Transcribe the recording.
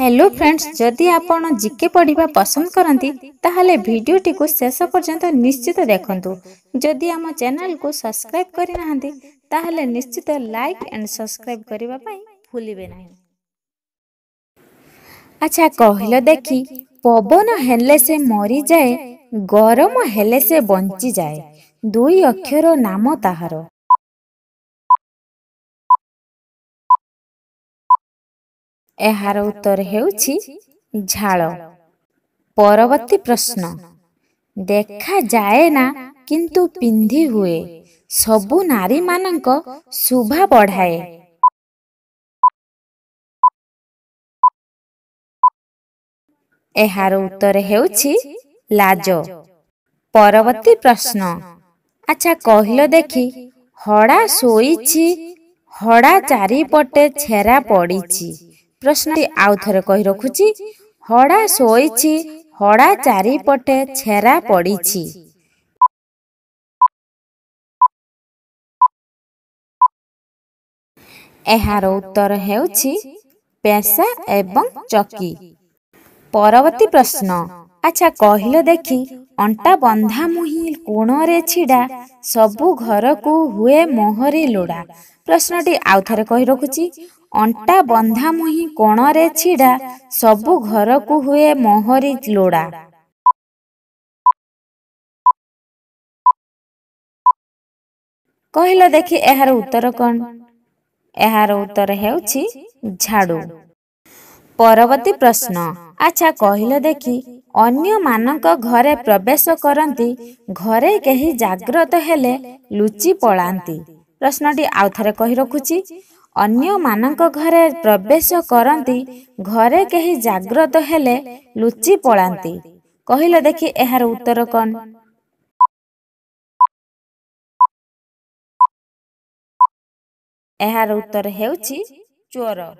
hello friends ଯଦି ଆପଣ GK ପଢ଼ିବା ପସନ୍ଦ କରନ୍ତି ତାହେଲେ ଭିଡ଼ିଓଟିକୁ ଶେଷ ପର୍ଯ୍ୟନ୍ତ ନିଶ୍ଚିତ ଦେଖନ୍ତୁ ଯଦି ଆମ ଚ୍ୟାନେଲକୁ ସବସ୍କ୍ରାଇବ୍ କରିନାହାନ୍ତି ତାହେଲେ ନିଶ୍ଚିତ ଲାଇକ୍ ଆଣ୍ଡ ସବସ୍କ୍ରାଇବ୍ କରିବା ପାଇଁ ଭୁଲିବେ ନାହିଁ ଆଚ୍ଛା କହିଲ ଦେଖି ପବନ ହେଲେ ସେ ମରିଯାଏ ଗରମ ହେଲେ ସେ ବଞ୍ଚିଯାଏ ଦୁଇ ଅକ୍ଷର ନାମ ତାହାର ଏହାର ଉତ୍ତର ହେଉଛି ଝାଳ ପରବର୍ତ୍ତୀ ପ୍ରଶ୍ନ ଦେଖାଯାଏ ନା କିନ୍ତୁ ପିନ୍ଧି ହୁଏ ସବୁ ନାରୀମାନଙ୍କ ଶୁଭା ବଢ଼ାଏ ଏହାର ଉତ୍ତର ହେଉଛି ଲାଜ ପରବର୍ତ୍ତୀ ପ୍ରଶ୍ନ ଆଚ୍ଛା କହିଲ ଦେଖି ହଡ଼ା ଶୋଇଛି ହଡ଼ା ଚାରିପଟେ ଛେରା ପଡ଼ିଛି ପ୍ରଶ୍ନଟି ଆଉ ଥରେ କହି ରଖୁଛି ହଡ଼ା ଶୋଇଛି ହଡ଼ା ଚାରିପଟେ ଛେରା ପଡ଼ିଛି ଏହାର ଉତ୍ତର ହେଉଛି ପେଶା ଏବଂ ଚକି ପରବର୍ତ୍ତୀ ପ୍ରଶ୍ନ ଆଚ୍ଛା କହିଲ ଦେଖି ଅଣ୍ଟା ବନ୍ଧା ମୁହିଁ କୋଣରେ ଛିଡ଼ା ସବୁ ଘରକୁ ହୁଏ ମୁହଁରେ ଲୋଡ଼ା ପ୍ରଶ୍ନଟି ଆଉ ଥରେ କହି ରଖୁଛି ଅଣ୍ଟା ବନ୍ଧା ମୁହିଁ କୋଣରେ ଛିଡ଼ା ସବୁ ଘରକୁ ହୁଏ ମହରି ଲୋଡ଼ା କହିଲ ଦେଖି ଏହାର ଉତ୍ତର କ'ଣ ଏହାର ଉତ୍ତର ହେଉଛି ଝାଡ଼ୁ ପରବର୍ତ୍ତୀ ପ୍ରଶ୍ନ ଆଚ୍ଛା କହିଲ ଦେଖି ଅନ୍ୟମାନଙ୍କ ଘରେ ପ୍ରବେଶ କରନ୍ତି ଘରେ କେହି ଜାଗ୍ରତ ହେଲେ ଲୁଚି ପଳାନ୍ତି ପ୍ରଶ୍ନଟି ଆଉ ଥରେ କହି ରଖୁଛି ଅନ୍ୟମାନଙ୍କ ଘରେ ପ୍ରବେଶ କରନ୍ତି ଘରେ କେହି ଜାଗ୍ରତ ହେଲେ ଲୁଚି ପଳାନ୍ତି କହିଲେ ଦେଖି ଏହାର ଉତ୍ତର କ'ଣ ଏହାର ଉତ୍ତର ହେଉଛି ଚୋର